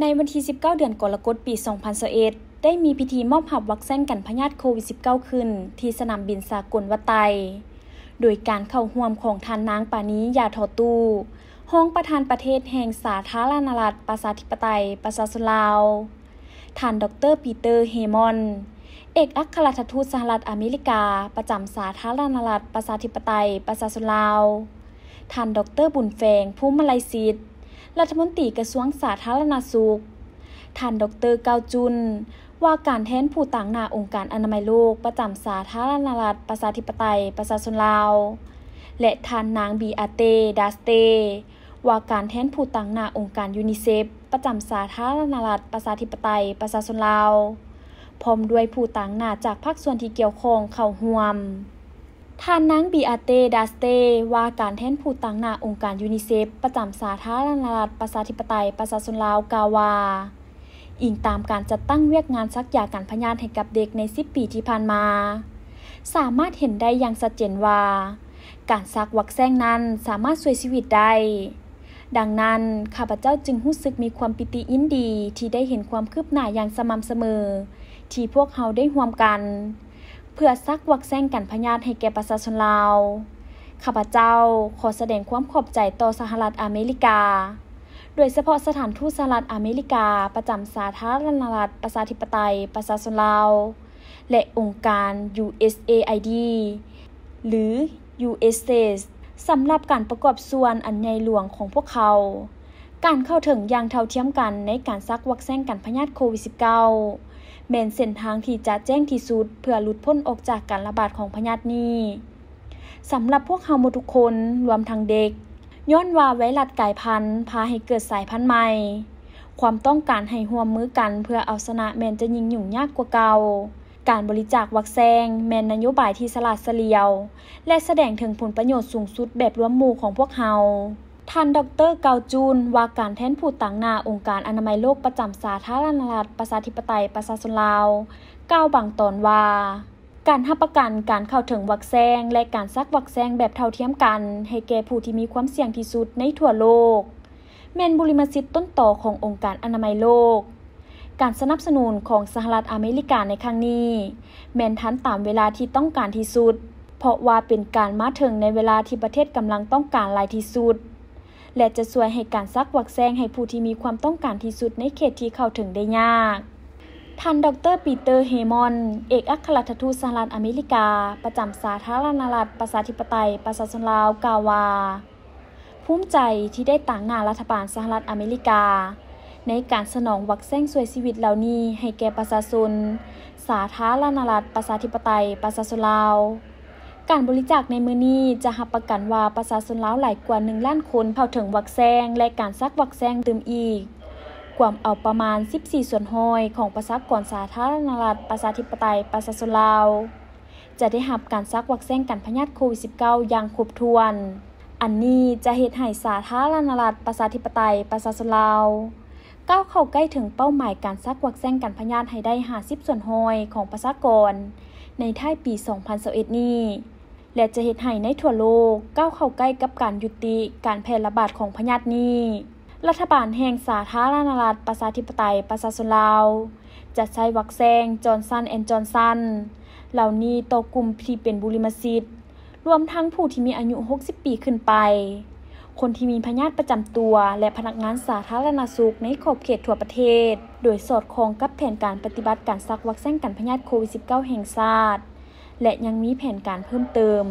ในวันที่ 19 เดือนกรกฎปี 2021ได้มีพิธีมอบหับวัคซีนกันพยาธิโควิด -19 ขึ้น ที่สนามบินสากลวัตไต โดยการเข้าห่วมของทานนางปานี้ยาทอตูห้องประธานประเทศแห่งสาธารณรัฐ ประชาธิปไตยประชาชนลาว ท่านดรปีเตอร์เฮมอน เอกอัครราชทูตสหรัฐอเมริกา ประจำสาธารณรัฐประชาธิปไตยประชาชนลาว ท่านดรบุญแฟงผู้มลัยซิษรัฐมนตรีกระทรวงสาธารณาสุข ท่านดรเกาจุนว่าการแทนผู้ต่างหน้าองค์การอนามัยโลกประจำสาธารณรัฐประชาธิปไตยประชาชนลาวและท่านนางบีอาเต ดาสเต ว่าการแทนผู้ต่างหน้าองค์การยูนิเซฟประจำสาธารณรัฐประชาธิปไตยประชาชนลาว พร้อมด้วยผู้ต่างหน้าจากภาคส่วนที่เกี่ยวข้องเข้าห่วมท่านนางบีอาเตดาสเต ว่าการแท่นผู้ต่างหน้าองค์การยูนิเซฟประจำสาธารณรัฐ ประชาธิปไตยประชาชนลาวกาวา อิงตามการจัดตั้งเวียกงานซักยาการพยานให้กับเด็กใน 10 ปีที่ผ่านมา สามารถเห็นได้อย่างชัดเจนว่า การซักวักแซงนั้นสามารถช่วยชีวิตได้ ดังนั้นข้าพเจ้าจึงรู้สึกมีความปิติยินดีที่ได้เห็นความคืบหน้าอย่างสม่ำเสมอ ที่พวกเขาได้ร่วมกันเพื่อซักวักแซงกันพยาธิให้แก่ประชาชนลาว ข้าพเจ้า ขอแสดงความขอบใจต่อสหรัฐอเมริกา โดยเฉพาะสถานทูตสหรัฐอเมริกาประจำสาธารณรัฐประชาธิปไตยประชาชนลาว และองค์การ USAID หรือ USAID สำหรับการประกอบส่วนอันใหญ่หลวงของพวกเขา การเข้าถึงอย่างเท่าเทียมกันในการซักวัคซีนกันพยาธิโควิด -19 แมนเส้นทางที่จะแจ้งที่สุด เพื่อหลุดพ้นออกจากการระบาดของพยาธินี้สำหรับพวกเฮาหมดทุกคน รวมทั้งเด็ก ย้อนว่าไวรัสกายพันธุ์ พาให้เกิดสายพันธุ์ใหม่ ความต้องการให้ห่วมมือกัน เพื่อเอาชนะแมนจะยิ่งยุ่งยากกว่าเก่า การบริจาควัคซีนแมนนโยบายที่สลาดเสลียว และแสดงถึงผลประโยชน์สูงสุดแบบรวมหมู่ของพวกเฮาท่านดรเกาจูนว่าการแทนผู้ต่างนาองค์การอนามัยโลกประจำสาธารณรัฐประชาธิปไตยประชาชนลาวก้าวบางตอนว่า การหับประกันการเข้าถึงวัคซีนและการซักวัคซีนแบบเท่าเทียมกัน ให้แก่ผู้ที่มีความเสี่ยงที่สุดในทั่วโลก แม่นบุริมสิทธิ์ต้นต่อขององค์การอนามัยโลก การสนับสนุนของสหรัฐอเมริกาในครั้งนี้ แม่นทันตามเวลาที่ต้องการที่สุด เพราะว่าเป็นการมาถึงในเวลาที่ประเทศกำลังต้องการหลายที่สุดและจะช่วยให้การซักวักแซงให้ผู้ที่มีความต้องการที่สุดในเขตที่เข้าถึงได้ยาก ท่านดรปีเตอร์เฮมอน เอกอัครราชทูตสหรัฐอเมริกา ประจำสาธารณรัฐประชาธิปไตยประชาชนลาวกาวา ภูมิใจที่ได้ต่างงานรัฐบาลสหรัฐอเมริกา ในการสนองวักแซงสวยชีวิตเหล่านี้ให้แก่ประชาชนสาธารณรัฐประชาธิปไตยประชาชนลาวการบริจาคในมือนี้ จะหับประกันว่าประชาชนลาว หลายกว่า 1ล้านคนเผ้าถึงวัคแซงและการซักวัคแซงติมอีกความเอาประมาณ 14 ส่วนห้อย ของประชากรสาธารณรัฐประชาธิปไตยประชาชนลาว จะได้หับการซักวัคแซงกันพยาธิโควิด -19 อย่างครบถ้วน อันนี้จะเหตุให้สาธารณรัฐประชาธิปไตยประชาชนลาวก้าวเข้าใกล้ถึงเป้าหมายการซักวัคแซงกันพยาธิให้ได้50ส่วนห้อยของประชากรในท้ายปี2021นี้และจะเหตุให้ในทั่วโลกก้าวเข้าใกล้กับการยุติการแพร่ระบาดของพยาธินี้ รัฐบาลแห่งสาธารณรัฐ ประชาธิปไตยประชาชนลาว จะใช้วัคซีนจอร์นสันแอนด์จอร์นสัน เหล่านี้ต่อกลุ่มที่เป็นบุริมสิทธิ์รวมทั้งผู้ที่มีอายุ 60 ปีขึ้นไป คนที่มีพยาธิประจำตัว และพนักงานสาธารณสุขในขอบเขตทั่วประเทศโดยสอดคล้องกับแผนการปฏิบัติการซักวัคซีนกันพยาธิโควิด -19 แห่งชาติและยังมีแผนการเพิ่มเติม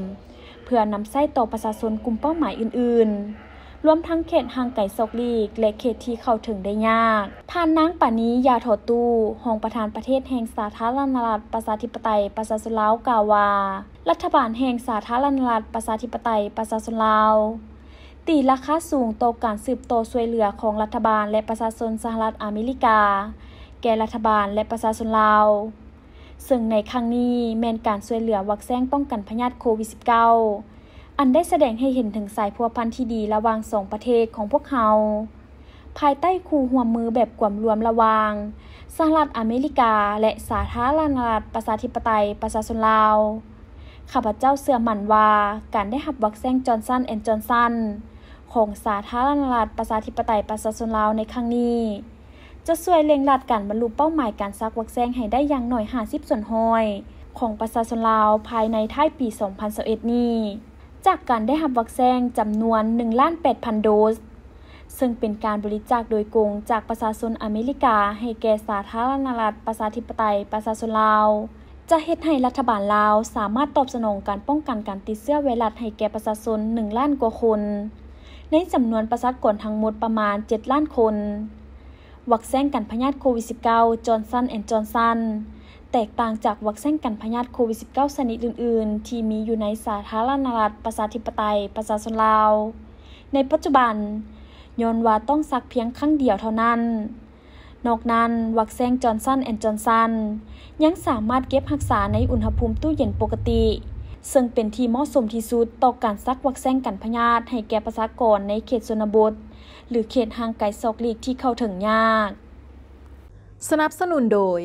เพื่อนำไส้ต่อประชาชนกลุ่มเป้าหมายอื่น ๆ รวมทั้งเขตห่างไกลซอกลีกและเขตที่เข้าถึงได้ยากท่านนางปานียาถอตูหองประธานประเทศแห่งสาธารณรัฐประชาธิปไตยประชาชนลาวกล่าวว่า รัฐบาลแห่งสาธารณรัฐประชาธิปไตยประชาชนลาว ตีราคาสูงต่อการสืบโตช่วยเหลือของรัฐบาลและประชาชนสหรัฐอเมริกา แก่รัฐบาลและประชาชนลาวซึ่งในครั้งนี้แมนการช่วยเหลือวัคซีนป้องกันพยาธิโควิด -19 อันได้แสดงให้เห็นถึงสายพัวพันที่ดีระหว่างสองประเทศของพวกเขา ภายใต้คู่หัวมือแบบกวมรวมระวางสหรัฐอเมริกาและสาธารณรัฐประชาธิปไตยประชาชนลาวข้าพเจ้าเสื่อมั่นว่าการได้หับวัคซีนจอร์นสันแอนด์จอร์นสันของสาธารณรัฐประชาธิปไตยประชาชนลาวในครั้งนี้จะช่วยเล็งลัดการบรรลุเป้าหมายการซักวัคซีนให้ได้อย่างหน่อย 50ส่วนหอย ของประชาชนลาว ภายในท้ายปี 2021นี้ จากการได้รับวัคซีนจำนวน1ล้าน8,000 โดส ซึ่งเป็นการบริจาคโดยกงจากประชาชนอเมริกา ให้แก่สาธารณรัฐ ประชาธิปไตยประชาชนลาว จะเฮ็ดให้รัฐบาลลาว สามารถตอบสนองการป้องกันการติดเชื้อไวรัสให้แก่ประชาชน1ล้านกว่าคน ในจำนวนประชากรทั้งหมดประมาณ 7ล้านคนวัคซีนกันพยาธิโควิด -19 จอร์นสันแอนด์จอร์นสันแตกต่างจากวัคซีนกันพยาธิโควิด -19 ชนิดอื่นๆ ที่มีอยู่ในสาธารณรัฐประชาธิปไตยประชาชนลาว ในปัจจุบันย้อนว่าต้องซักเพียงครั้งเดียวเท่านั้น นอกนั้น วัคซีนจอร์นสันแอนด์จอร์นสันยังสามารถเก็บรักษาในอุณหภูมิตู้เย็นปกติ ซึ่งเป็นที่เหมาะสมที่สุดต่อการซักวัคซีนกันพยาธิให้แก่ประชากรในเขตชนบทหรือเขตห่างไกลซอกลีกที่เข้าถึงยาก สนับสนุนโดย